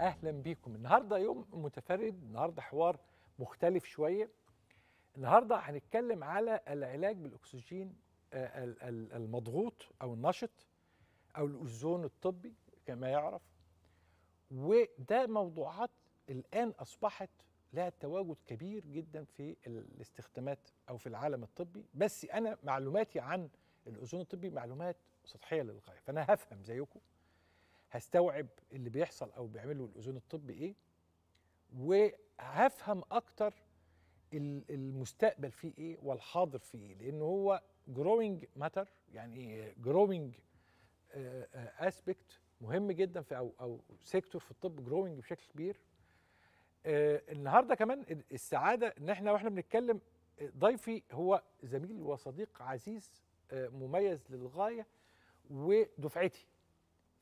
اهلا بيكم النهارده يوم متفرد النهارده حوار مختلف شويه النهارده هنتكلم على العلاج بالاكسجين آه، المضغوط او النشط او الاوزون الطبي كما يعرف وده موضوعات الان اصبحت لها تواجد كبير جدا في الاستخدامات او في العالم الطبي بس انا معلوماتي عن الاوزون الطبي معلومات سطحيه للغايه فانا هفهم زيكم هستوعب اللي بيحصل او بيعمله الاذون الطبي ايه وهفهم اكتر المستقبل فيه ايه والحاضر فيه ايه لان هو جروينج ماتر يعني جروينج إيه، اسبكت آه، آه، مهم جدا في او او سيكتور في الطب جروينج بشكل كبير آه النهارده كمان السعاده ان احنا واحنا بنتكلم آه، ضيفي هو زميل وصديق عزيز آه مميز للغايه ودفعتي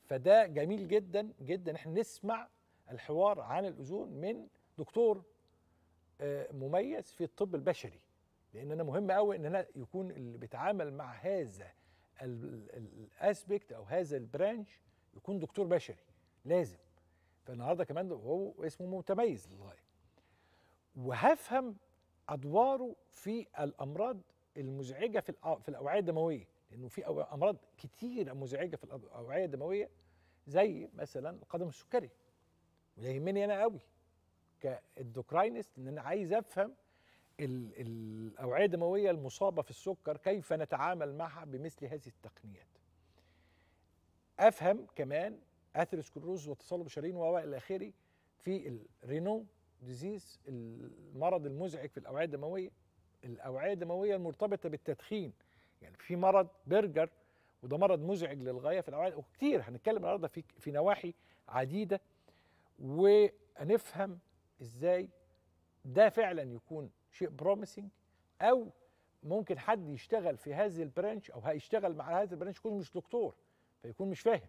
فده جميل جدا جدا احنا نسمع الحوار عن الاذون من دكتور آه، مميز في الطب البشري لان انا مهم قوي ان انا يكون اللي بيتعامل مع هذا الاسبكت او هذا البرانش يكون دكتور بشري لازم فالنهارده كمان هو اسمه متميز للغايه وهفهم ادواره في الامراض المزعجه في في الاوعيه الدمويه لانه في امراض كتيره مزعجه في الاوعيه الدمويه زي مثلا القدم السكري وده يهمني انا قوي كالدوكراينست ان انا عايز افهم الاوعيه الدمويه المصابه في السكر كيف نتعامل معها بمثل هذه التقنيات افهم كمان اثيروسكلروز وتصلب الشرايين الى اخره في الرينو ديزيز المرض المزعج في الاوعيه الدمويه الاوعيه الدمويه المرتبطه بالتدخين يعني في مرض برجر وده مرض مزعج للغايه في الاوعيه وكتير هنتكلم النهارده في في نواحي عديده ونفهم ازاي ده فعلا يكون شيء بروميسنج او ممكن حد يشتغل في هذه البرانش او هيشتغل مع هذا البرانش يكون مش دكتور فيكون مش فاهم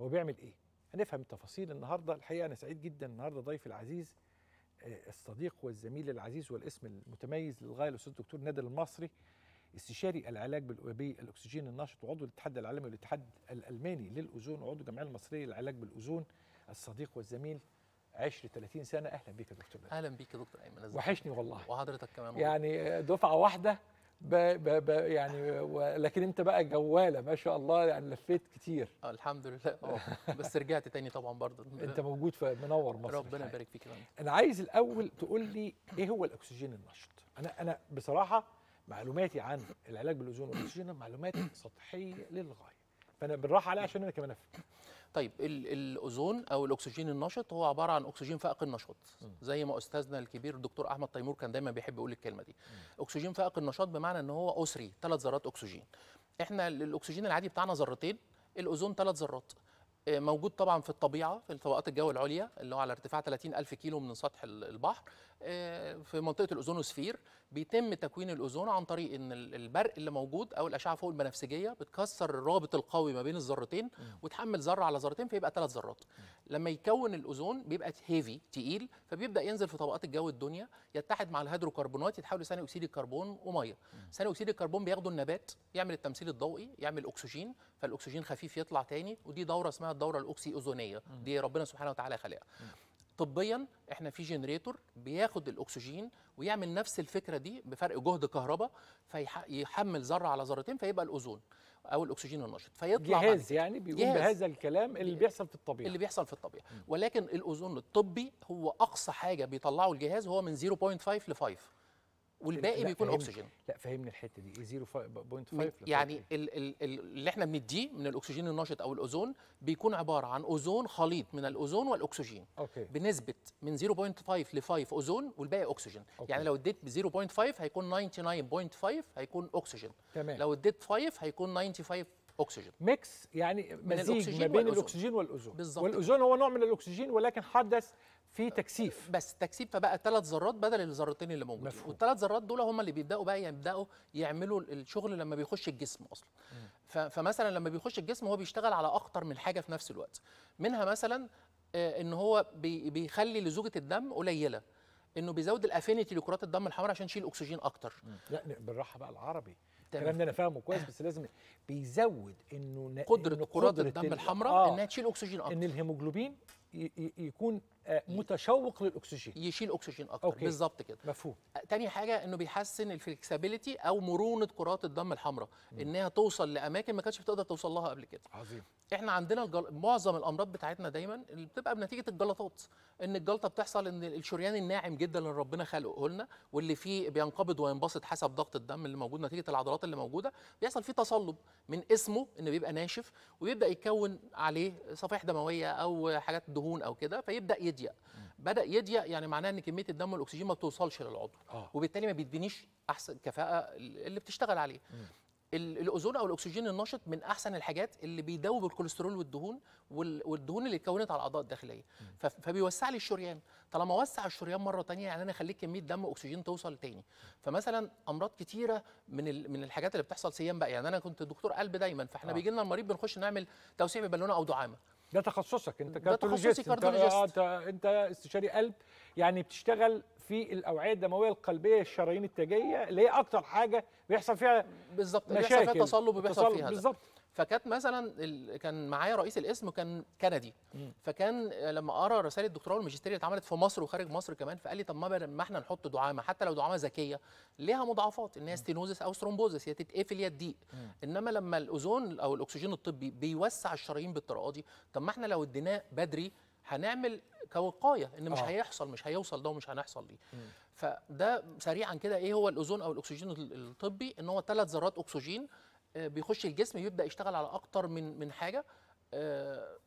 هو بيعمل ايه هنفهم التفاصيل النهارده الحقيقه انا سعيد جدا النهارده ضيفي العزيز آه، الصديق والزميل العزيز والاسم المتميز للغايه الاستاذ الدكتور نادر المصري استشاري العلاج بالاكسجين النشط وعضو الاتحاد العالمي والاتحاد الالماني للاوزون وعضو الجمعيه المصريه للعلاج بالاوزون الصديق والزميل عشر 30 سنه اهلا بك يا دكتور اهلا بك يا دكتور ايمن وحشني والله وحضرتك كمان يعني دفعه واحده ب ب ب يعني لكن انت بقى جواله ما شاء الله يعني لفيت كتير اه الحمد لله آه، بس رجعت تاني طبعا برضه انت موجود في منور مصر ربنا يبارك فيك يا انا عايز الاول تقول لي ايه هو الاكسجين النشط انا انا بصراحه معلوماتي عن العلاج بالاوزون والاكسجين معلومات سطحيه للغايه فانا بالراحه عليها عشان انا كمان افهم طيب الاوزون او الاكسجين النشط هو عباره عن اكسجين فائق النشاط زي ما استاذنا الكبير الدكتور احمد تيمور كان دايما بيحب يقول الكلمه دي اكسجين فائق النشاط بمعنى ان هو اسري ثلاث ذرات اكسجين احنا الاكسجين العادي بتاعنا ذرتين الاوزون ثلاث ذرات آه، موجود طبعا في الطبيعه في الطبقات الجو العليا اللي هو على ارتفاع 30000 كيلو من سطح البحر في منطقه الاوزونوسفير بيتم تكوين الاوزون عن طريق ان البرق اللي موجود او الاشعه فوق البنفسجيه بتكسر الرابط القوي ما بين الذرتين وتحمل ذره على ذرتين فيبقى ثلاث ذرات لما يكون الاوزون بيبقى هيفي تقيل فبيبدا ينزل في طبقات الجو الدنيا يتحد مع الهيدروكربونات يتحول لثاني اكسيد الكربون وميه ثاني اكسيد الكربون بياخده النبات يعمل التمثيل الضوئي يعمل اكسجين فالاكسجين خفيف يطلع تاني ودي دوره اسمها الدوره الاكسي اوزونيه دي ربنا سبحانه وتعالى خلقها طبيا احنا في جنريتور بياخد الاكسجين ويعمل نفس الفكره دي بفرق جهد كهرباء فيحمل ذره على ذرتين فيبقى الاوزون او الاكسجين النشط فيطلع جهاز يعني بيقوم جهاز بهذا الكلام اللي بيحصل في الطبيعه اللي بيحصل في الطبيعه ولكن الاوزون الطبي هو اقصى حاجه بيطلعه الجهاز هو من 0.5 ل 5 والباقي بيكون اكسجين لا فهمني الحته دي 0.5 يعني إيه؟ اللي احنا بنديه من الاكسجين النشط او الاوزون بيكون عباره عن اوزون خليط من الاوزون والاكسجين أوكي. بنسبه من 0.5 ل 5 اوزون والباقي اكسجين أوكي. يعني لو اديت 0.5 هيكون 99.5 هيكون اكسجين تمام. لو اديت 5 هيكون 95 اكسجين ميكس يعني مزيج ما بين الاكسجين والاوزون بالظبط والاوزون هو نوع من الاكسجين ولكن حدث في تكثيف بس تكثيف فبقى ثلاث ذرات بدل الذرتين اللي موجودين والثلاث ذرات دول هم اللي بيبداوا بقى يبداوا يعملوا الشغل لما بيخش الجسم اصلا فمثلا لما بيخش الجسم هو بيشتغل على اكتر من حاجه في نفس الوقت منها مثلا آه، ان هو بيخلي لزوجه الدم قليله انه بيزود الافينيتي لكرات الدم الحمراء عشان تشيل اكسجين اكتر لا بالراحه بقى العربي الكلام ده انا فاهمه كويس بس لازم بيزود انه قدره إنه قدرة كرات الدم الحمراء آه انها تشيل اكسجين اكتر ان الهيموجلوبين يكون آه، متشوق للاكسجين يشيل اكسجين اكتر بالظبط كده مفهوم آه، تاني حاجه انه بيحسن الفلكسبيليتي او مرونه كرات الدم الحمراء انها توصل لاماكن ما كانتش بتقدر توصل لها قبل كده عظيم احنا عندنا الجل... معظم الامراض بتاعتنا دايما اللي بتبقى بنتيجه الجلطات ان الجلطه بتحصل ان الشريان الناعم جدا اللي ربنا خلقه لنا واللي فيه بينقبض وينبسط حسب ضغط الدم اللي موجود نتيجه العضلات اللي موجوده بيحصل فيه تصلب من اسمه انه بيبقى ناشف وبيبدا يتكون عليه صفائح دمويه او حاجات دهون دهون او كده فيبدا يضيق بدا يضيق يعني معناه ان كميه الدم والاكسجين ما بتوصلش للعضو آه. وبالتالي ما بيدينيش احسن كفاءه اللي بتشتغل عليه الاوزون او الاكسجين النشط من احسن الحاجات اللي بيدوب الكوليسترول والدهون والدهون اللي اتكونت على الاعضاء الداخليه فبيوسع لي الشريان طالما وسع الشريان مره ثانيه يعني انا اخليك كميه دم اكسجين توصل تاني فمثلا امراض كتيره من من الحاجات اللي بتحصل سيان بقى يعني انا كنت دكتور قلب دايما فاحنا آه. بيجي لنا المريض بنخش نعمل توسيع ببالونه او دعامه ده تخصصك انت كارديولوجيست انت, آه، انت, انت استشاري قلب يعني بتشتغل في الاوعيه الدمويه القلبيه الشرايين التاجيه اللي هي اكتر حاجه بيحصل فيها بالظبط بيحصل فيها تصلب وبيحصل فيها بالظبط فكانت مثلا ال... كان معايا رئيس القسم كان كندي فكان لما قرا رساله الدكتوراه والماجستير اللي اتعملت في مصر وخارج مصر كمان فقال لي طب ما ما احنا نحط دعامه حتى لو دعامه ذكيه ليها مضاعفات ان هي ستينوزس او ثرومبوزس هي تتقفل يا تضيق انما لما الاوزون او الاكسجين الطبي بيوسع الشرايين بالطريقه دي طب ما احنا لو اديناه بدري هنعمل كوقايه ان مش آه. هيحصل مش هيوصل ده ومش هنحصل ليه فده سريعا كده ايه هو الاوزون او الاكسجين الطبي ان هو ثلاث ذرات اكسجين آه، بيخش الجسم يبدا يشتغل على اكتر من من حاجه آه،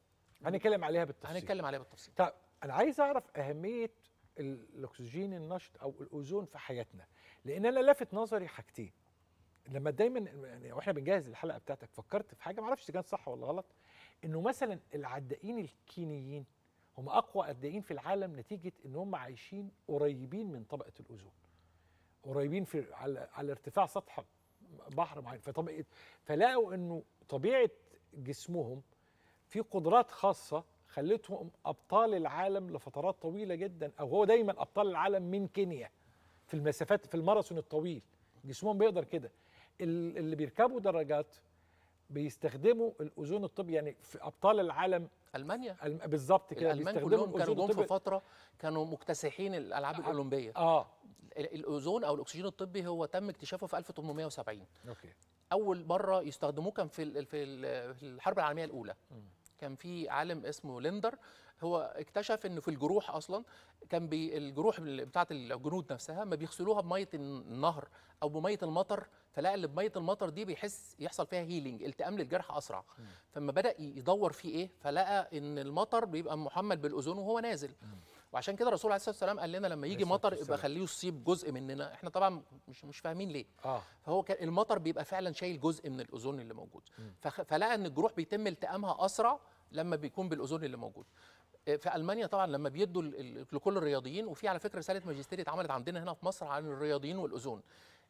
هنتكلم عليها بالتفصيل هنتكلم عليها بالتفصيل طيب انا عايز اعرف اهميه الاكسجين النشط او الاوزون في حياتنا لان انا لفت نظري حاجتين لما دايما يعني واحنا بنجهز الحلقه بتاعتك فكرت في حاجه ما اعرفش كانت صح ولا غلط انه مثلا العدائين الكينيين هم اقوى عدائين في العالم نتيجه ان هم عايشين قريبين من طبقه الاوزون قريبين في على, على ارتفاع سطح بحر معين فطبيعي فلقوا انه طبيعه جسمهم في قدرات خاصه خلتهم ابطال العالم لفترات طويله جدا او هو دايما ابطال العالم من كينيا في المسافات في الماراثون الطويل جسمهم بيقدر كده اللي بيركبوا دراجات بيستخدموا الاوزون الطبي يعني في ابطال العالم المانيا بالظبط كده الالمان كلهم كانوا جم في فتره كانوا مكتسحين الالعاب الاولمبيه اه الاوزون او الاكسجين الطبي هو تم اكتشافه في 1870 اوكي اول مره يستخدموه كان في في الحرب العالميه الاولى م. كان في عالم اسمه ليندر هو اكتشف انه في الجروح اصلا كان بي الجروح بتاعه الجنود نفسها ما بيغسلوها بميه النهر او بميه المطر فلقى اللي بميه المطر دي بيحس يحصل فيها هيلينج التئام للجرح اسرع م. فما بدا يدور في ايه فلقى ان المطر بيبقى محمل بالاوزون وهو نازل م. وعشان كده الرسول عليه الصلاه والسلام قال لنا لما يجي مطر يبقى خليه يصيب جزء مننا احنا طبعا مش مش فاهمين ليه آه. فهو كان المطر بيبقى فعلا شايل جزء من الاوزون اللي موجود م. فلقى ان الجروح بيتم التئامها اسرع لما بيكون بالاوزون اللي موجود آه، في المانيا طبعا لما بيدوا لكل الرياضيين وفي على فكره رساله ماجستير اتعملت عندنا هنا في مصر عن الرياضيين والاوزون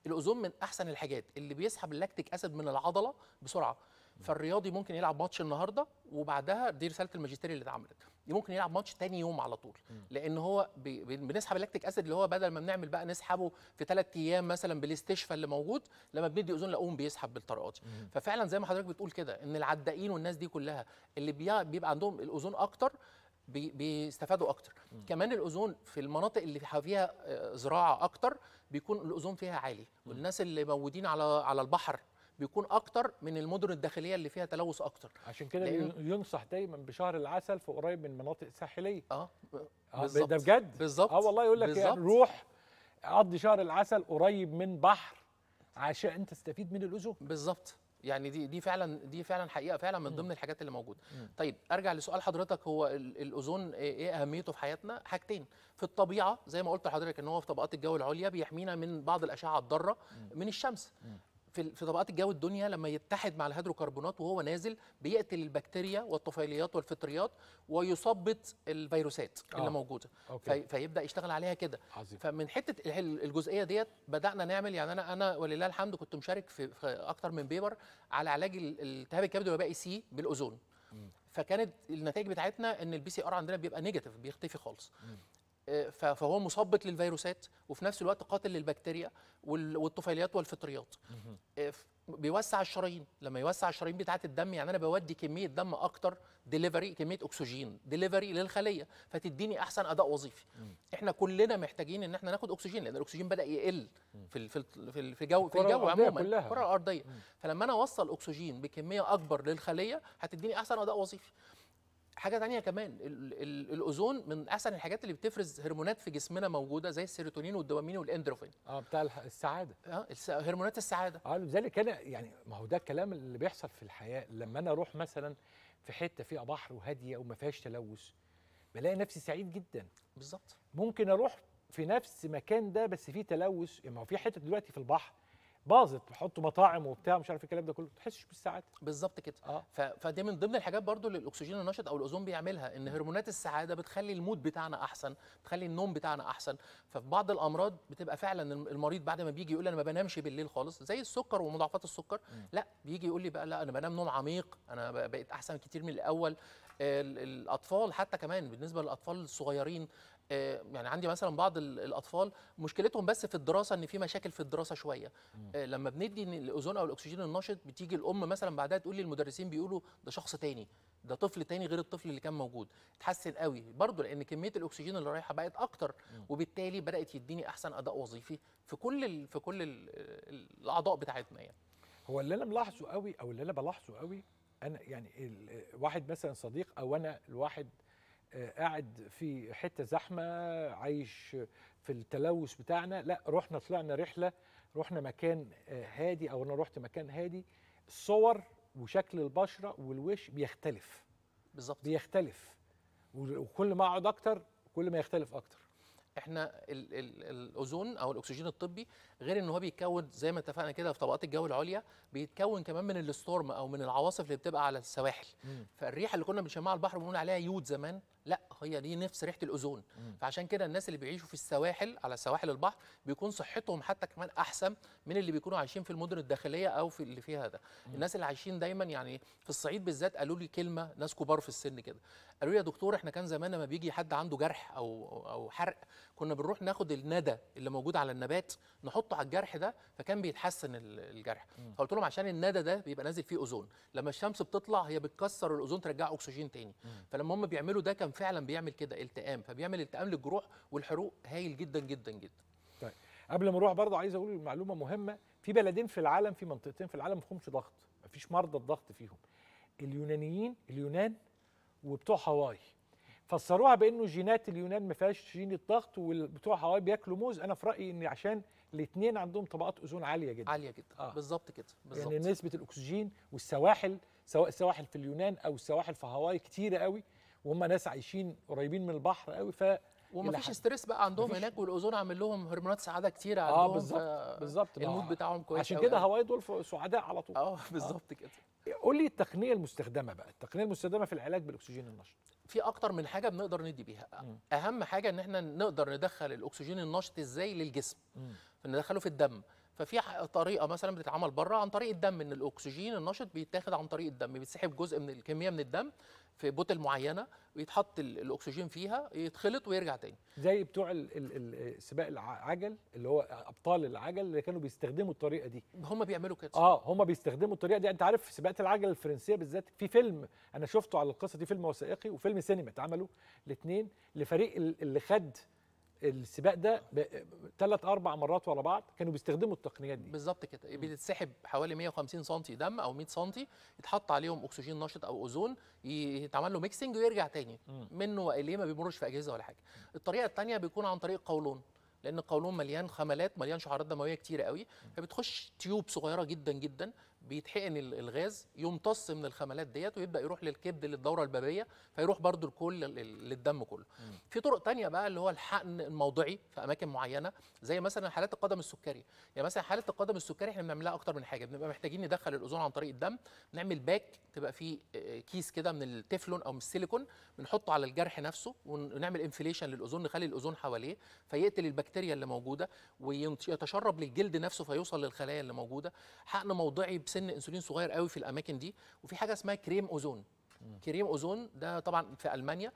الاوزون من احسن الحاجات اللي بيسحب اللاكتيك اسيد من العضله بسرعه فالرياضي ممكن يلعب ماتش النهارده وبعدها دي رساله الماجستير اللي اتعملت ممكن يلعب ماتش تاني يوم على طول لان هو بنسحب اللاكتيك اسيد اللي هو بدل ما بنعمل بقى نسحبه في ثلاث ايام مثلا بالاستشفاء اللي موجود لما بندي اوزون لاقوم بيسحب بالطريقه دي ففعلا زي ما حضرتك بتقول كده ان العدائين والناس دي كلها اللي بيبقى عندهم الاوزون اكتر بيستفادوا اكتر م. كمان الاوزون في المناطق اللي فيها آه، زراعه اكتر بيكون الاوزون فيها عالي م. والناس اللي موجودين على على البحر بيكون اكتر من المدن الداخليه اللي فيها تلوث اكتر عشان كده ينصح دايما بشهر العسل في قريب من مناطق ساحليه اه, آه،, آه، بالظبط ده بجد بالظبط اه والله يقول لك يعني روح قضي شهر العسل قريب من بحر عشان تستفيد من الاوزون بالظبط يعني دي دي فعلا دي فعلا حقيقه فعلا من ضمن الحاجات اللي موجوده طيب ارجع لسؤال حضرتك هو الاوزون إيه،, ايه اهميته في حياتنا حاجتين في الطبيعه زي ما قلت لحضرتك ان هو في طبقات الجو العليا بيحمينا من بعض الاشعه الضاره من الشمس في في طبقات الجو الدنيا لما يتحد مع الهيدروكربونات وهو نازل بيقتل البكتيريا والطفيليات والفطريات ويثبط الفيروسات آه. اللي موجوده أوكي. فيبدا يشتغل عليها كده فمن حته الجزئيه ديت بدانا نعمل يعني انا انا ولله الحمد كنت مشارك في, في اكتر من بيبر على علاج التهاب الكبد الوبائي سي بالاوزون م. فكانت النتائج بتاعتنا ان البي سي ار عندنا بيبقى نيجاتيف بيختفي خالص م. فهو مثبط للفيروسات وفي نفس الوقت قاتل للبكتيريا والطفيليات والفطريات آه، بيوسع الشرايين لما يوسع الشرايين بتاعه الدم يعني انا بودي كميه دم اكتر ديليفري كميه اكسجين ديليفري للخليه فتديني احسن اداء وظيفي احنا كلنا محتاجين ان احنا ناخد اكسجين لان الاكسجين بدا يقل في في في الجو في الجو عموما الكره الارضيه فلما انا اوصل اكسجين بكميه اكبر للخليه هتديني احسن اداء وظيفي حاجه تانية كمان الاوزون من احسن الحاجات اللي بتفرز هرمونات في جسمنا موجوده زي السيروتونين والدوبامين والاندروفين اه بتاع السعاده اه هرمونات السعاده اه لذلك انا يعني ما هو ده الكلام اللي بيحصل في الحياه لما انا اروح مثلا في حته فيها بحر وهاديه وما فيهاش تلوث بلاقي نفسي سعيد جدا بالظبط ممكن اروح في نفس المكان ده بس فيه تلوث يعني ما هو في حته دلوقتي في البحر باظت بيحطوا مطاعم وبتاع مش عارف الكلام ده كله ما تحسش بالسعاده بالظبط كده آه. ف... فدي من ضمن الحاجات برضو اللي الاكسجين النشط او الاوزون بيعملها ان هرمونات السعاده بتخلي المود بتاعنا احسن بتخلي النوم بتاعنا احسن ففي بعض الامراض بتبقى فعلا المريض بعد ما بيجي يقول انا ما بنامش بالليل خالص زي السكر ومضاعفات السكر م. لا بيجي يقول لي بقى لا انا بنام نوم عميق انا بقيت احسن كتير من الاول الاطفال حتى كمان بالنسبه للاطفال الصغيرين آه، يعني عندي مثلا بعض الاطفال مشكلتهم بس في الدراسه ان في مشاكل في الدراسه شويه آه، لما بندي الاوزون او الاكسجين النشط بتيجي الام مثلا بعدها تقول لي المدرسين بيقولوا ده شخص تاني ده طفل تاني غير الطفل اللي كان موجود اتحسن قوي برضو لان كميه الاكسجين اللي رايحه بقت اكتر وبالتالي بدات يديني احسن اداء وظيفي في كل في كل الاعضاء بتاعتنا يعني هو اللي انا ملاحظه قوي او اللي انا بلاحظه قوي انا يعني واحد مثلا صديق او انا الواحد قاعد في حته زحمه عايش في التلوث بتاعنا لا رحنا طلعنا رحله رحنا مكان آه، هادي او انا رحت مكان هادي الصور وشكل البشره والوش بيختلف بالظبط بيختلف وكل ما اقعد اكتر كل ما يختلف اكتر احنا الـ الـ الاوزون او الاكسجين الطبي غير ان هو بيتكون زي ما اتفقنا كده في طبقات الجو العليا بيتكون كمان من الستورم او من العواصف اللي بتبقى على السواحل مم. فالريحه اللي كنا بنشمها على البحر بنقول عليها يود زمان لا هي دي نفس ريحه الاوزون مم. فعشان كده الناس اللي بيعيشوا في السواحل على سواحل البحر بيكون صحتهم حتى كمان احسن من اللي بيكونوا عايشين في المدن الداخليه او في اللي فيها ده مم. الناس اللي عايشين دايما يعني في الصعيد بالذات قالوا لي كلمه ناس كبار في السن كده قالوا لي يا دكتور احنا كان زمان لما بيجي حد عنده جرح او او حرق كنا بنروح ناخد الندى اللي موجود على النبات نحطه على الجرح ده فكان بيتحسن الجرح فقلت لهم عشان الندى ده بيبقى نازل فيه اوزون لما الشمس بتطلع هي بتكسر الاوزون ترجع اكسجين تاني مم. فلما هم بيعملوا ده كان الالم فعلا بيعمل كده التئام فبيعمل التئام للجروح والحروق هايل جدا جدا جدا طيب قبل ما اروح برضه عايز اقول معلومه مهمه في بلدين في العالم في منطقتين في العالم ما فيهمش ضغط ما فيش مرضى الضغط فيهم اليونانيين اليونان وبتوع هاواي فسروها بانه جينات اليونان ما فيهاش جين الضغط وبتوع هاواي بياكلوا موز انا في رايي ان عشان الاثنين عندهم طبقات اوزون عاليه جدا عاليه جدا آه. بالظبط كده بالظبط يعني نسبه الاكسجين والسواحل سواء السواحل في اليونان او السواحل في هاواي كتيره قوي وهم ناس عايشين قريبين من البحر قوي ف ومفيش ستريس بقى عندهم هناك والاوزون عامل لهم هرمونات سعاده كتير آه، عندهم اه بالظبط بالظبط المود بتاعهم كويس عشان كده يعني. هواي دول سعداء على طول اه بالظبط آه. كده قول لي التقنيه المستخدمه بقى التقنيه المستخدمه في العلاج بالاكسجين النشط في اكتر من حاجه بنقدر ندي بيها اهم حاجه ان احنا نقدر ندخل الاكسجين النشط ازاي للجسم مم. ندخله في الدم ففي طريقه مثلا بتتعمل بره عن طريق الدم ان الاكسجين النشط بيتاخد عن طريق الدم بيتسحب جزء من الكميه من الدم في بوتل معينه ويتحط الاكسجين فيها يتخلط ويرجع تاني زي بتوع سباق العجل اللي هو ابطال العجل اللي كانوا بيستخدموا الطريقه دي هم بيعملوا كده اه هم بيستخدموا الطريقه دي انت عارف سباقات العجل الفرنسيه بالذات في فيلم انا شفته على القصه دي فيلم وثائقي وفيلم سينما اتعملوا الاثنين لفريق اللي خد السباق ده ثلاث اربع مرات ورا بعض كانوا بيستخدموا التقنيات دي بالظبط كده بيتسحب حوالي 150 سم دم او 100 سم يتحط عليهم اكسجين نشط او اوزون يتعمل له ميكسنج ويرجع تاني منه واليه ما بيمرش في اجهزه ولا حاجه الطريقه الثانيه بيكون عن طريق قولون لان القولون مليان خملات مليان شعرات دمويه كتير قوي فبتخش تيوب صغيره جدا جدا بيتحقن الغاز يمتص من الخملات ديت ويبدا يروح للكبد للدوره البابيه فيروح برضو الكل للدم كله مم. في طرق تانية بقى اللي هو الحقن الموضعي في اماكن معينه زي مثلا حالات القدم السكري يعني مثلا حاله القدم السكري احنا بنعملها اكتر من حاجه بنبقى محتاجين ندخل الأوزون عن طريق الدم نعمل باك تبقى فيه آه، كيس كده من التفلون او من السيليكون بنحطه على الجرح نفسه ونعمل انفليشن للأوزون نخلي الأوزون حواليه فيقتل البكتيريا اللي موجوده ويتشرب للجلد نفسه فيوصل للخلايا اللي موجوده حقن موضعي بس سن انسولين صغير قوي في الاماكن دي وفي حاجه اسمها كريم اوزون كريم اوزون ده طبعا في المانيا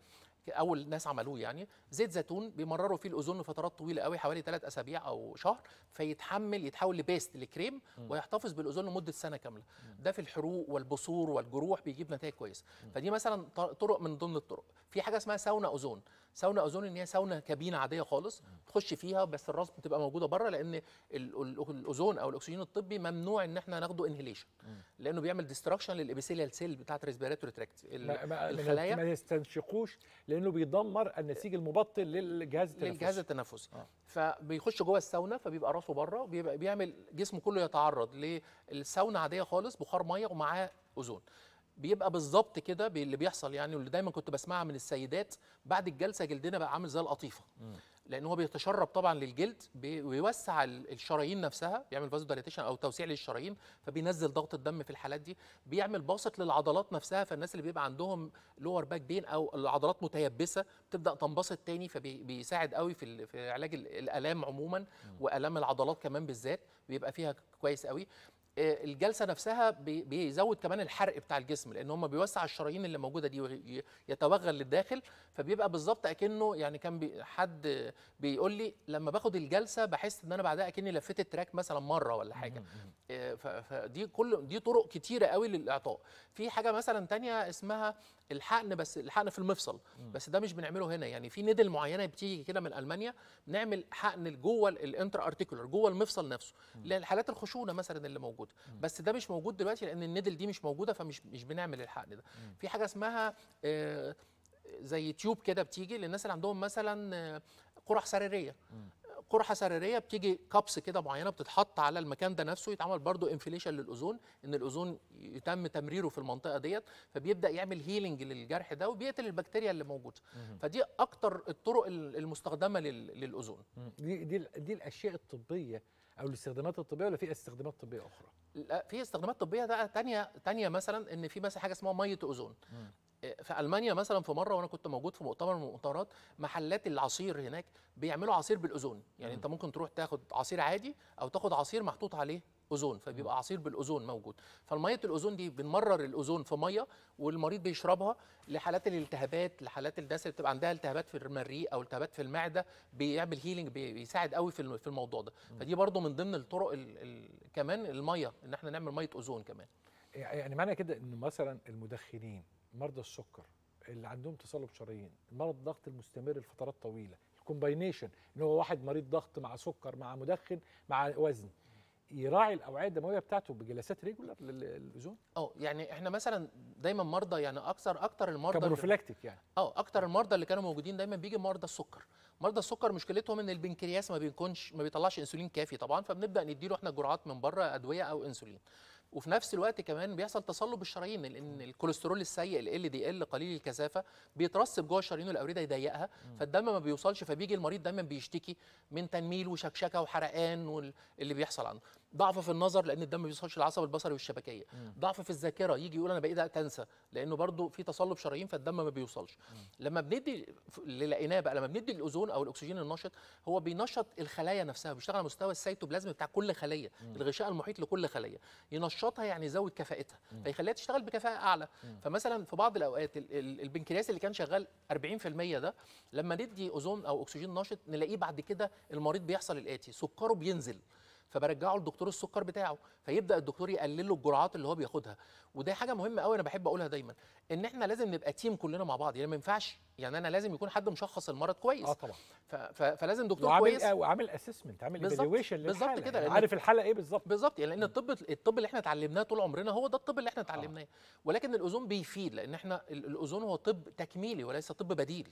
اول ناس عملوه يعني زيت زيتون بيمرروا فيه الاوزون لفترات طويله قوي حوالي ثلاث اسابيع او شهر فيتحمل يتحول لبيست لكريم ويحتفظ بالاوزون لمده سنه كامله ده في الحروق والبصور والجروح بيجيب نتائج كويسه فدي مثلا طرق من ضمن الطرق في حاجه اسمها ساونا اوزون ساونا اظن ان هي ساونا كابينه عاديه خالص تخش فيها بس الراس بتبقى موجوده بره لان الاوزون او الاكسجين الطبي ممنوع ان احنا ناخده انهيليشن لانه بيعمل ديستراكشن للابيثيليال سيل بتاعت ريسبيراتوري تراكت الخلايا ما يستنشقوش لانه بيدمر النسيج المبطن للجهاز التنفسي للجهاز التنفسي آه. فبيخش جوه الساونا فبيبقى راسه بره بيبقى بيعمل جسمه كله يتعرض للساونا عاديه خالص بخار ميه ومعاه اوزون بيبقى بالظبط كده اللي بيحصل يعني واللي دايما كنت بسمعها من السيدات بعد الجلسه جلدنا بقى عامل زي القطيفه لان هو بيتشرب طبعا للجلد بيوسع الشرايين نفسها بيعمل فازودايليتيشن او توسيع للشرايين فبينزل ضغط الدم في الحالات دي بيعمل باسط للعضلات نفسها فالناس اللي بيبقى عندهم لور باك بين او العضلات متيبسه بتبدا تنبسط تاني فبيساعد قوي في في علاج الالام عموما والام العضلات كمان بالذات بيبقى فيها كويس قوي آه، الجلسه نفسها بيزود كمان الحرق بتاع الجسم لان هم بيوسع الشرايين اللي موجوده دي ويتوغل للداخل فبيبقى بالظبط اكنه يعني كان بي حد بيقول لي لما باخد الجلسه بحس ان انا بعدها اكني لفيت التراك مثلا مره ولا حاجه آه، فدي كل دي طرق كتيره قوي للاعطاء في حاجه مثلا تانية اسمها الحقن بس الحقن في المفصل بس ده مش بنعمله هنا يعني في ندل معينه بتيجي كده من المانيا بنعمل حقن جوه الانترا ارتيكولر جوه المفصل نفسه لحالات الخشونه مثلا اللي موجوده بس ده مش موجود دلوقتي لان الندل دي مش موجوده فمش مش بنعمل الحقن ده في حاجه اسمها آه، زي تيوب كده بتيجي للناس اللي عندهم مثلا آه، قرح سريريه قرحه سريريه بتيجي كابس كده معينه بتتحط على المكان ده نفسه يتعمل برضو انفليشن للاوزون ان الاوزون يتم تمريره في المنطقه ديت فبيبدا يعمل هيلينج للجرح ده وبيقتل البكتيريا اللي موجوده فدي اكتر الطرق المستخدمه للاوزون دي دي دي الاشياء الطبيه او الاستخدامات الطبيه ولا في استخدامات طبيه اخرى لا في استخدامات طبيه بقى تانية تانية مثلا ان في مثلا حاجه اسمها ميه اوزون في المانيا مثلا في مره وانا كنت موجود في مؤتمر من المؤتمرات محلات العصير هناك بيعملوا عصير بالاوزون يعني م. انت ممكن تروح تاخد عصير عادي او تاخد عصير محطوط عليه اوزون فبيبقى عصير بالاوزون موجود فالميه الاوزون دي بنمرر الاوزون في ميه والمريض بيشربها لحالات الالتهابات لحالات الناس اللي بتبقى عندها التهابات في المريء او التهابات في المعده بيعمل هيلينج بيساعد قوي في في الموضوع ده فدي برضو من ضمن الطرق الـ ال كمان الميه ان احنا نعمل ميه اوزون كمان يعني معنى كده ان مثلا المدخنين مرضى السكر اللي عندهم تصلب شرايين مرض الضغط المستمر لفترات طويله الكومباينيشن ان هو واحد مريض ضغط مع سكر مع مدخن مع وزن يراعي الاوعيه الدمويه بتاعته بجلسات ريجولار للاذون اه يعني احنا مثلا دايما مرضى يعني اكثر اكثر المرضى كبروفلاكتيك يعني اه اكثر المرضى اللي كانوا موجودين دايما بيجي مرضى السكر مرضى السكر مشكلتهم ان البنكرياس ما بيكونش ما بيطلعش انسولين كافي طبعا فبنبدا نديله احنا جرعات من بره ادويه او انسولين وفي نفس الوقت كمان بيحصل تصلب الشرايين لان الكوليسترول السيء ال دي ال قليل الكثافه بيترسب جوه الشرايين والاورده يضيقها فالدم ما بيوصلش فبيجي المريض دايما بيشتكي من تنميل وشكشكه وحرقان واللي بيحصل عنده ضعف في النظر لان الدم ما بيوصلش للعصب البصري والشبكيه مم. ضعف في الذاكره يجي يقول انا بقيت تنسى لانه برضو في تصلب شرايين فالدم ما بيوصلش مم. لما بندي اللي لقيناه بقى لما بندي الاوزون او الاكسجين النشط هو بينشط الخلايا نفسها بيشتغل على مستوى السيتوبلازم بتاع كل خليه مم. الغشاء المحيط لكل خليه ينشطها يعني يزود كفاءتها فيخليها تشتغل بكفاءه اعلى مم. فمثلا في بعض الاوقات البنكرياس اللي كان شغال 40% ده لما ندي اوزون او اكسجين نشط نلاقيه بعد كده المريض بيحصل الاتي سكره بينزل فبرجعه لدكتور السكر بتاعه فيبدا الدكتور يقلل له الجرعات اللي هو بياخدها وده حاجه مهمه قوي انا بحب اقولها دايما ان احنا لازم نبقى تيم كلنا مع بعض يعني ما ينفعش يعني انا لازم يكون حد مشخص المرض كويس اه طبعا فلازم دكتور وعمل كويس وعامل اسسمنت عامل ايفالويشن بالظبط كده يعني عارف الحاله ايه بالظبط بالظبط يعني لان الطب الطب اللي احنا اتعلمناه طول عمرنا هو ده الطب اللي احنا آه. اتعلمناه آه. ولكن الاوزون بيفيد لان احنا الاوزون هو طب تكميلي وليس طب بديل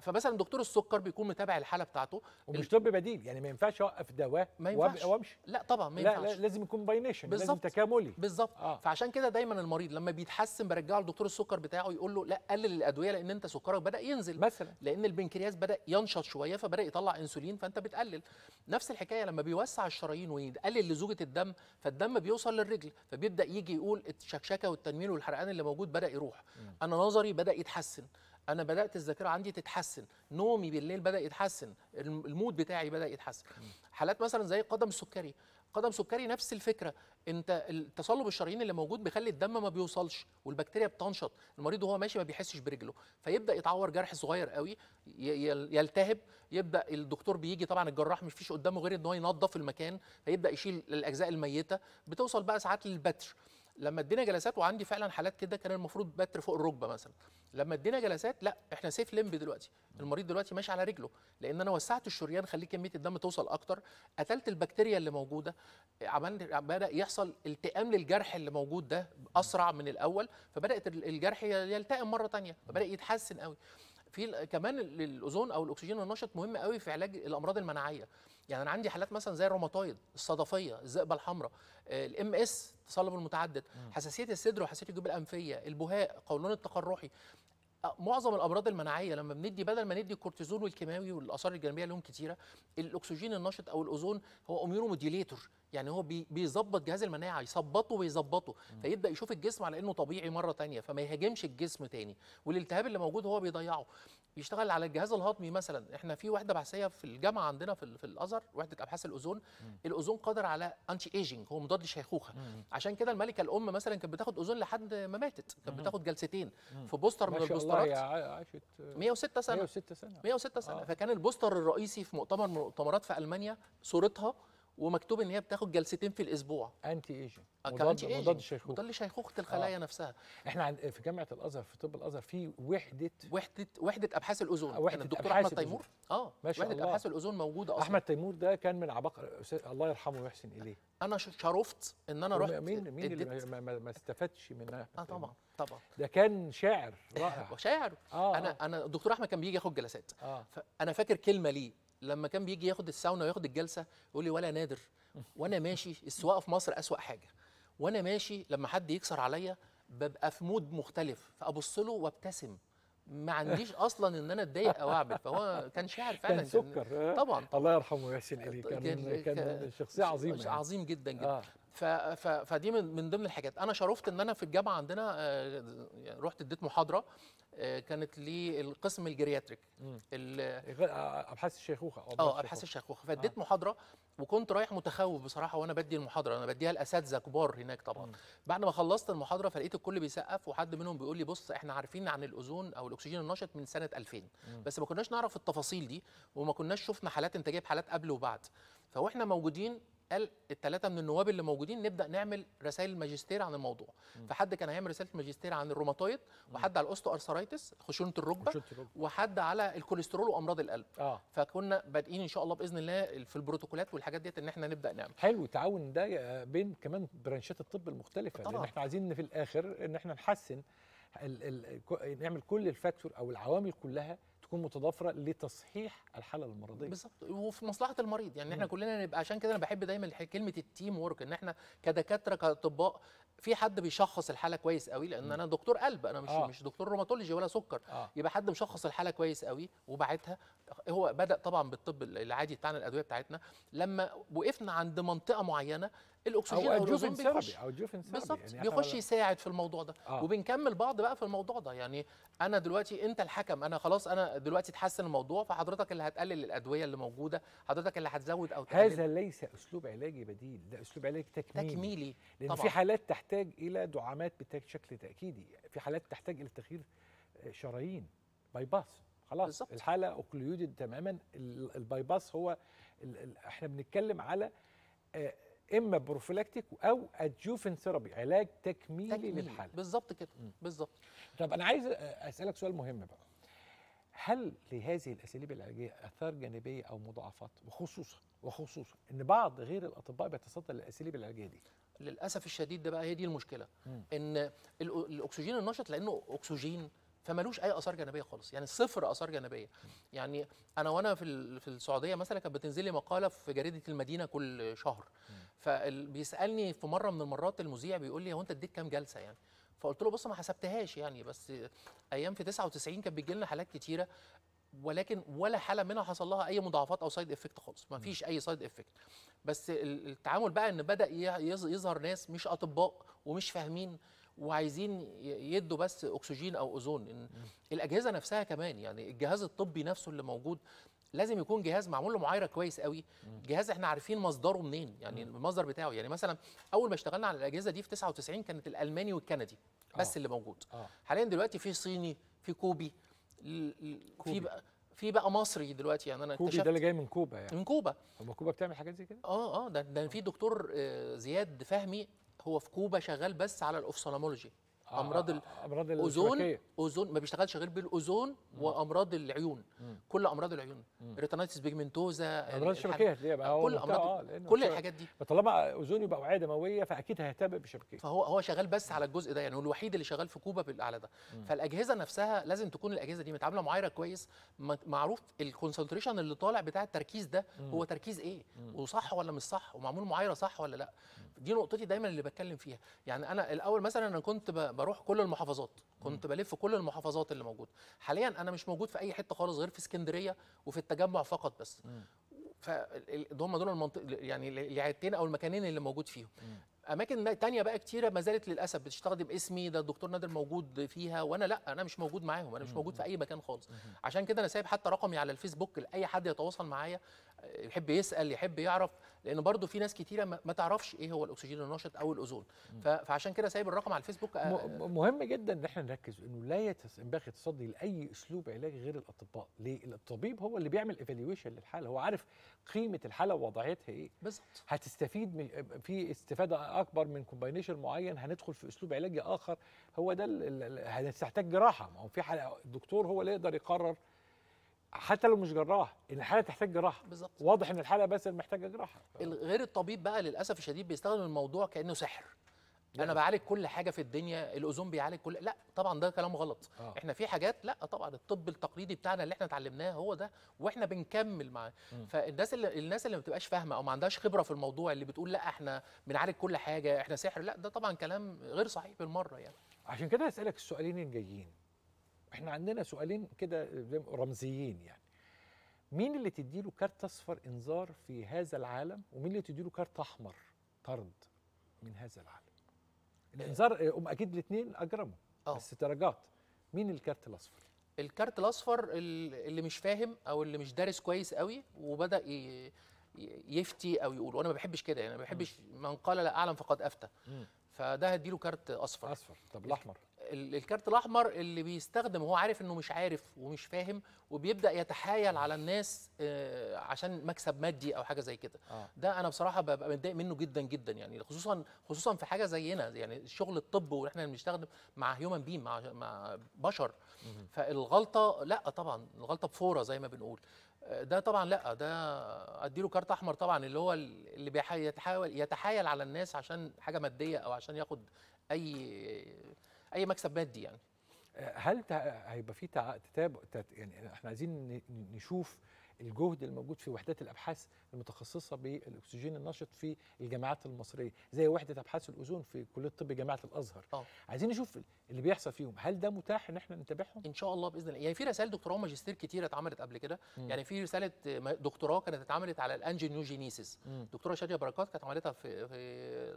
فمثلا دكتور السكر بيكون متابع الحاله بتاعته ومش طب بديل يعني ما ينفعش اوقف دواء وامشي لا طبعا ما ينفعش لا لازم يكون باينيشن لازم تكاملي بالظبط آه. فعشان كده دايما المريض لما بيتحسن برجعه لدكتور السكر بتاعه يقول له لا قلل الادويه لان انت سكرك بدا ينزل مثلا لان البنكرياس بدا ينشط شويه فبدا يطلع انسولين فانت بتقلل نفس الحكايه لما بيوسع الشرايين ويقلل لزوجه الدم فالدم بيوصل للرجل فبيبدا يجي يقول الشكشكه والتنميل والحرقان اللي موجود بدا يروح م. انا نظري بدا يتحسن انا بدات الذاكره عندي تتحسن نومي بالليل بدا يتحسن المود بتاعي بدا يتحسن حالات مثلا زي قدم السكري قدم سكري نفس الفكره انت التصلب الشرايين اللي موجود بيخلي الدم ما بيوصلش والبكتيريا بتنشط المريض وهو ماشي ما بيحسش برجله فيبدا يتعور جرح صغير قوي يلتهب يبدا الدكتور بيجي طبعا الجراح مش فيش قدامه غير ان هو ينظف المكان فيبدا يشيل الاجزاء الميته بتوصل بقى ساعات للبتر لما ادينا جلسات وعندي فعلا حالات كده كان المفروض بتر فوق الركبه مثلا لما ادينا جلسات لا احنا سيف لمب دلوقتي المريض دلوقتي ماشي على رجله لان انا وسعت الشريان خليه كميه الدم توصل اكتر قتلت البكتيريا اللي موجوده عملنا بدا يحصل التئام للجرح اللي موجود ده اسرع من الاول فبدات الجرح يلتئم مره ثانيه فبدا يتحسن قوي في كمان الاوزون او الاكسجين النشط مهم قوي في علاج الامراض المناعيه يعني انا عندي حالات مثلا زي الروماتويد الصدفيه الزئبه الحمراء الام اس التصلب المتعدد حساسيه الصدر وحساسيه الجيوب الانفيه البهاء قولون التقرحي معظم الامراض المناعيه لما بندي بدل ما ندي الكورتيزون والكيماوي والاثار الجانبيه لهم كتيره الاكسجين النشط او الاوزون هو اميونو موديليتور يعني هو بيظبط جهاز المناعه يظبطه ويظبطه فيبدا يشوف الجسم على انه طبيعي مره تانية فما يهاجمش الجسم تاني والالتهاب اللي موجود هو بيضيعه بيشتغل على الجهاز الهضمي مثلا احنا في وحده بحثيه في الجامعه عندنا في, في الازهر وحده ابحاث الاوزون مم. الاوزون قادر على انتي ايجينج هو مضاد للشيخوخه عشان كده الملكه الام مثلا كانت بتاخد اوزون لحد ما ماتت كانت بتاخد جلستين في بوستر من البوستر الامارات هي عاشت 106 سنه 106 سنه 106 سنه آه. فكان البوستر الرئيسي في مؤتمر من المؤتمرات في المانيا صورتها ومكتوب ان هي بتاخد جلستين في الاسبوع انتي ايجنج مضاد مضاد شيخوخه مضاد شيخوخه الخلايا آه. نفسها احنا عند في جامعه الازهر في طب الازهر في وحده وحده وحده ابحاث الاوزون آه وحده الدكتور احمد تيمور اه وحده الله. ابحاث الاوزون موجوده اصلا احمد تيمور ده كان من عباقره الله يرحمه ويحسن اليه انا شرفت ان انا رحت مين مين اللي ما, ما استفادش من اه طبعا طبعا ده كان شاعر رائع شاعر آه انا آه. انا الدكتور احمد كان بيجي ياخد جلسات آه. فانا فاكر كلمه ليه لما كان بيجي ياخد الساونا وياخد الجلسه يقول لي ولا نادر وانا ماشي السواقه في مصر اسوا حاجه وانا ماشي لما حد يكسر عليا ببقى في مود مختلف فابص له وابتسم ما عنديش اصلا ان انا اتضايق او اعمل فهو كان شاعر فعلا كان سكر كان آه. طبعا الله يرحمه ياسين اليه طيب، كان يعني كان, كان شخصيه عظيمه يعني. عظيم جدا جدا آه. فدي من ضمن الحاجات انا شرفت ان انا في الجامعه عندنا آه، يعني رحت اديت محاضره آه، كانت للقسم الجرياتريك آه، ابحاث الشيخوخه اه ابحاث الشيخوخه فاديت آه. محاضره وكنت رايح متخوف بصراحه وانا بدي المحاضره انا بديها لاساتذه كبار هناك طبعا مم. بعد ما خلصت المحاضره فلقيت الكل بيسقف وحد منهم بيقول لي بص احنا عارفين عن الاوزون او الاكسجين النشط من سنه 2000 مم. بس ما كناش نعرف التفاصيل دي وما كناش شفنا حالات انتاجيه بحالات قبل وبعد فاحنا موجودين قال الثلاثه من النواب اللي موجودين نبدا نعمل رسائل ماجستير عن الموضوع م. فحد كان هيعمل رساله ماجستير عن الروماتويد وحد على الاوستو ارثرايتس خشونه الركبه وحد على الكوليسترول وامراض القلب آه. فكنا بادئين ان شاء الله باذن الله في البروتوكولات والحاجات ديت ان احنا نبدا نعمل حلو التعاون ده بين كمان برانشات الطب المختلفه طبعا. لان احنا عايزين في الاخر ان احنا نحسن الـ الـ نعمل كل الفاكتور او العوامل كلها تكون متضافره لتصحيح الحاله المرضيه بالظبط وفي مصلحه المريض يعني احنا كلنا نبقى عشان كده انا بحب دايما كلمه التيم وورك ان احنا كدكاتره كاطباء في حد بيشخص الحاله كويس قوي لان انا دكتور قلب انا مش آه. مش دكتور روماتولوجي ولا سكر آه. يبقى حد مشخص الحاله كويس قوي وبعتها هو بدا طبعا بالطب العادي بتاعنا الادويه بتاعتنا لما وقفنا عند منطقه معينه الاكسجين او الجوفن بيخش او الجوفن بالظبط يعني بيخش يساعد في الموضوع ده آه. وبنكمل بعض بقى في الموضوع ده يعني انا دلوقتي انت الحكم انا خلاص انا دلوقتي اتحسن الموضوع فحضرتك اللي هتقلل الادويه اللي موجوده حضرتك اللي هتزود او تقلل هذا ليس اسلوب علاجي بديل ده اسلوب علاجي تكميلي تكميلي لان طبعا. في حالات تحتاج الى دعامات بشكل تاكيدي في حالات تحتاج الى تغيير آه، شرايين باي باس خلاص بالزبط. الحاله اوكلويدد تماما الباي باس هو احنا بنتكلم على آه، اما بروفيلاكتيك او ادجوفن ثيرابي علاج تكميلي تكميلي. للحاله بالظبط كده بالظبط طب انا عايز اسالك سؤال مهم بقى هل لهذه الاساليب العلاجيه اثار جانبيه او مضاعفات وخصوصا وخصوصا ان بعض غير الاطباء بيتصدى للاساليب العلاجيه دي للاسف الشديد ده بقى هي دي المشكله مم. ان الاكسجين النشط لانه اكسجين فمالوش اي اثار جانبيه خالص يعني صفر اثار جانبيه يعني انا وانا في في السعوديه مثلا كانت بتنزل مقاله في جريده المدينه كل شهر فبيسالني في مره من المرات المذيع بيقول لي هو انت اديت كام جلسه يعني فقلت له بص ما حسبتهاش يعني بس ايام في 99 كانت بتجي لنا حالات كتيره ولكن ولا حاله منها حصل لها اي مضاعفات او سايد افكت خالص ما فيش اي سايد افكت بس التعامل بقى ان بدا يظهر ناس مش اطباء ومش فاهمين وعايزين يدوا بس اكسجين او اوزون إن الاجهزه نفسها كمان يعني الجهاز الطبي نفسه اللي موجود لازم يكون جهاز معمول له معايره كويس قوي جهاز احنا عارفين مصدره منين يعني المصدر بتاعه يعني مثلا اول ما اشتغلنا على الاجهزه دي في 99 كانت الالماني والكندي بس آه. اللي موجود آه. حاليا دلوقتي في صيني في كوبي, كوبي. في بقى في بقى مصري دلوقتي يعني انا كوبي اكتشفت ده اللي جاي من كوبا يعني من كوبا هو كوبا بتعمل حاجات زي كده اه اه ده, ده في دكتور آه، زياد فهمي هو في كوبا شغال بس على الاوفسالمولوجي آه، امراض آه، امراض الاوزون اوزون ما بيشتغلش غير بالاوزون وامراض العيون مم. كل امراض العيون ريتينايتس بيجمنتوزا امراض الشبكيه دي بقى كل امراض آه، كل الحاجات دي طالما اوزون يبقى اوعيه دمويه فاكيد هيهتم بالشبكيه فهو هو شغال بس على الجزء ده يعني هو الوحيد اللي شغال في كوبا على ده مم. فالاجهزه نفسها لازم تكون الاجهزه دي متعامله معايره كويس معروف الكونسنتريشن اللي طالع بتاع التركيز ده مم. هو تركيز ايه وصح ولا مش صح ومعمول معايره صح ولا لا دي نقطتي دايما اللي بتكلم فيها يعني انا الاول مثلا انا كنت بروح كل المحافظات كنت بلف كل المحافظات اللي موجوده حاليا انا مش موجود في اي حته خالص غير في اسكندريه وفي التجمع فقط بس فهم دول المنطق يعني العيادتين او المكانين اللي موجود فيهم اماكن تانية بقى كتيره ما زالت للاسف بتستخدم اسمي ده الدكتور نادر موجود فيها وانا لا انا مش موجود معاهم انا مش موجود في اي مكان خالص عشان كده انا سايب حتى رقمي على الفيسبوك لاي حد يتواصل معايا يحب يسال يحب يعرف لان برضو في ناس كتيره ما تعرفش ايه هو الاكسجين النشط او الاوزون فعشان كده سايب الرقم على الفيسبوك آه، مهم جدا ان احنا نركز انه لا ينبغي التصدي لاي اسلوب علاج غير الاطباء ليه الطبيب هو اللي بيعمل ايفالويشن للحاله هو عارف قيمه الحاله ووضعيتها ايه بالظبط هتستفيد في استفاده اكبر من كومباينيشن معين هندخل في اسلوب علاجي اخر هو ده هتحتاج جراحه ما هو في حاله الدكتور هو اللي يقدر يقرر حتى لو مش جراح ان الحاله تحتاج جراحه بالظبط واضح ان الحاله بس محتاجه جراحه غير الطبيب بقى للاسف الشديد بيستخدم الموضوع كانه سحر لا. انا بعالج كل حاجه في الدنيا الاوزون بيعالج كل لا طبعا ده كلام غلط آه. احنا في حاجات لا طبعا الطب التقليدي بتاعنا اللي احنا اتعلمناه هو ده واحنا بنكمل معاه فالناس اللي الناس اللي ما بتبقاش فاهمه او ما عندهاش خبره في الموضوع اللي بتقول لا احنا بنعالج كل حاجه احنا سحر لا ده طبعا كلام غير صحيح بالمره يعني عشان كده هسالك السؤالين الجايين احنا عندنا سؤالين كده رمزيين يعني مين اللي تديله كارت اصفر انذار في هذا العالم ومين اللي تديله كارت احمر طرد من هذا العالم الانذار ام اكيد الاثنين اجرموا آه. بس درجات مين الكارت الاصفر الكارت الاصفر اللي مش فاهم او اللي مش دارس كويس قوي وبدا يفتي او يقول وانا ما بحبش كده يعني ما بحبش من قال لا اعلم فقد افتى فده هديله كارت اصفر اصفر طب الاحمر الكارت الاحمر اللي بيستخدم هو عارف انه مش عارف ومش فاهم وبيبدا يتحايل على الناس آه، عشان مكسب مادي او حاجه زي كده آه. ده انا بصراحه ببقى متضايق منه جدا جدا يعني خصوصا خصوصا في حاجه زينا يعني شغل الطب واحنا بنشتغل مع هيومن بيم مع مع بشر فالغلطه لا طبعا الغلطه بفوره زي ما بنقول آه، ده طبعا لا ده اديله كارت احمر طبعا اللي هو اللي بيحاول يتحايل على الناس عشان حاجه ماديه او عشان ياخد اي اي مكسب مادي يعني آه، هل هيبقى في تتابع يعني احنا عايزين نشوف الجهد الموجود في وحدات الابحاث المتخصصه بالاكسجين النشط في الجامعات المصريه زي وحده ابحاث الاوزون في كليه الطب جامعه الازهر أوه. عايزين نشوف اللي بيحصل فيهم هل ده متاح ان احنا نتابعهم ان شاء الله باذن الله يعني في رسائل دكتوراه وماجستير كتير اتعملت قبل كده يعني في رساله دكتوراه كانت اتعملت على الانجينيوجينيسيس دكتوره شاديه بركات كانت عملتها في في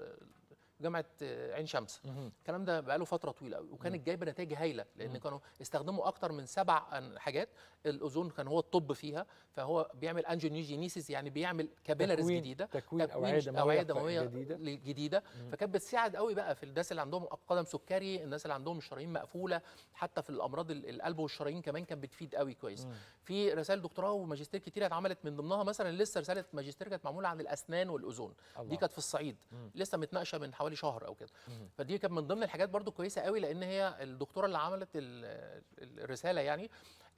جامعه عين شمس الكلام ده بقاله فتره طويله قوي وكانت جايبه نتائج هايله لان كانوا استخدموا اكتر من سبع حاجات الاوزون كان هو الطب فيها فهو بيعمل انجيونيجينيسيس يعني بيعمل كابيلاريز جديده تكوين اوعيه دمويه جديده, جديدة. فكانت بتساعد قوي بقى في الناس اللي عندهم قدم سكري الناس اللي عندهم الشرايين مقفوله حتى في الامراض القلب والشرايين كمان كانت بتفيد قوي كويس مم. في رسائل دكتوراه وماجستير كتير اتعملت من ضمنها مثلا لسه رساله ماجستير كانت معموله عن الاسنان والاوزون دي كانت في الصعيد مم. لسه متناقشه من حوالي حوالي شهر او كده فدي كانت من ضمن الحاجات برضو كويسه قوي لان هي الدكتوره اللي عملت الرساله يعني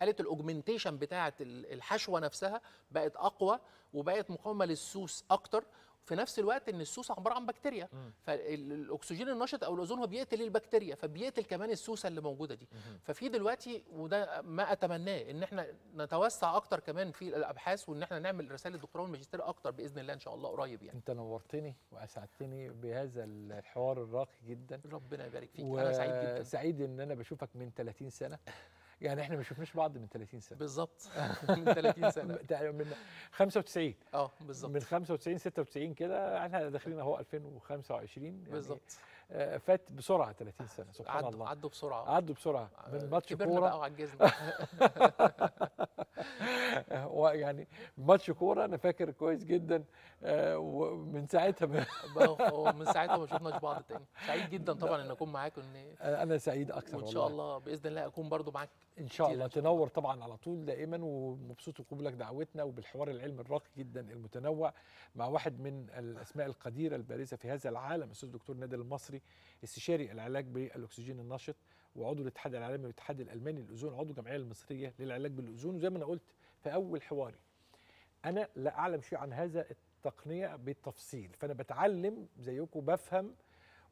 قالت الاوجمنتيشن بتاعه الحشوه نفسها بقت اقوى وبقت مقاومه للسوس اكتر في نفس الوقت ان السوس عباره عن بكتيريا فالاكسجين النشط او الاوزون هو بيقتل البكتيريا فبيقتل كمان السوسه اللي موجوده دي ففي دلوقتي وده ما اتمناه ان احنا نتوسع اكتر كمان في الابحاث وان احنا نعمل رساله الدكتوراه والماجستير اكتر باذن الله ان شاء الله قريب يعني انت نورتني واسعدتني بهذا الحوار الراقي جدا ربنا يبارك فيك انا سعيد جدا سعيد ان انا بشوفك من 30 سنه يعني احنا ما شفناش بعض من 30 سنه بالظبط من 30 سنه من 95 اه بالظبط من 95 96 كده احنا داخلين اهو 2025 يعني بالظبط آه، فات بسرعه 30 سنه سبحان عدو الله عدوا بسرعه عدوا بسرعه من آه، ماتش كوره كبرنا بقى وعجزنا يعني ماتش كوره انا فاكر كويس جدا آه، ومن ساعتها ب... من ساعتها ما شفناش بعض تاني سعيد جدا طبعا ان اكون معاك وان انا سعيد اكثر وان شاء الله باذن الله اكون برضو معاك ان شاء الله تنور طبعا على طول دائما ومبسوط بقبولك دعوتنا وبالحوار العلمي الراقي جدا المتنوع مع واحد من الاسماء القديره البارزه في هذا العالم الاستاذ الدكتور نادر المصري استشاري العلاج بالاكسجين النشط وعضو الاتحاد العالمي والاتحاد الالماني للاذون عضو الجمعيه المصريه للعلاج بالاذون وزي ما انا قلت في اول حواري انا لا اعلم شيء عن هذا التقنيه بالتفصيل فانا بتعلم زيكم بفهم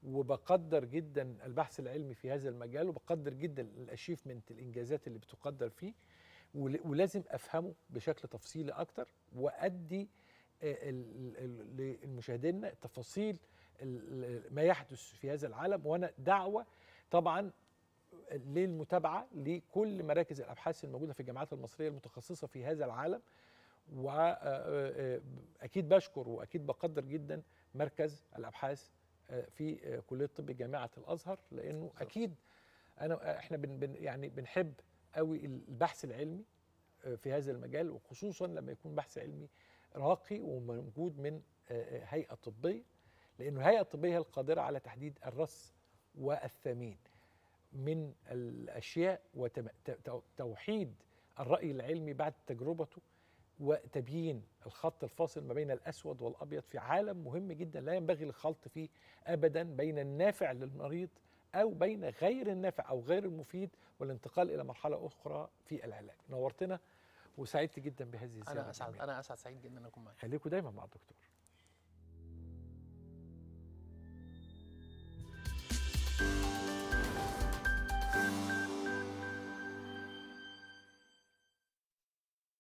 وبقدر جدا البحث العلمي في هذا المجال وبقدر جدا الاشيفمنت الانجازات اللي بتقدر فيه ولازم افهمه بشكل تفصيلي اكتر وادي آه، لمشاهدينا تفاصيل ما يحدث في هذا العالم وانا دعوه طبعا للمتابعه لكل مراكز الابحاث الموجوده في الجامعات المصريه المتخصصه في هذا العالم واكيد آه، آه، آه، بشكر واكيد بقدر جدا مركز الابحاث في كليه طب جامعه الازهر لانه اكيد انا احنا بن بن يعني بنحب قوي البحث العلمي في هذا المجال وخصوصا لما يكون بحث علمي راقي وموجود من هيئه طبيه لأنه الهيئة الطبية هي القادرة على تحديد الرص والثمين من الأشياء وتوحيد الرأي العلمي بعد تجربته وتبيين الخط الفاصل ما بين الأسود والأبيض في عالم مهم جدا لا ينبغي الخلط فيه أبدا بين النافع للمريض أو بين غير النافع أو غير المفيد والانتقال إلى مرحلة أخرى في العلاج نورتنا وسعدت جدا بهذه الزياره انا اسعد انا اسعد سعيد جدا ان اكون معاك خليكم دايما مع الدكتور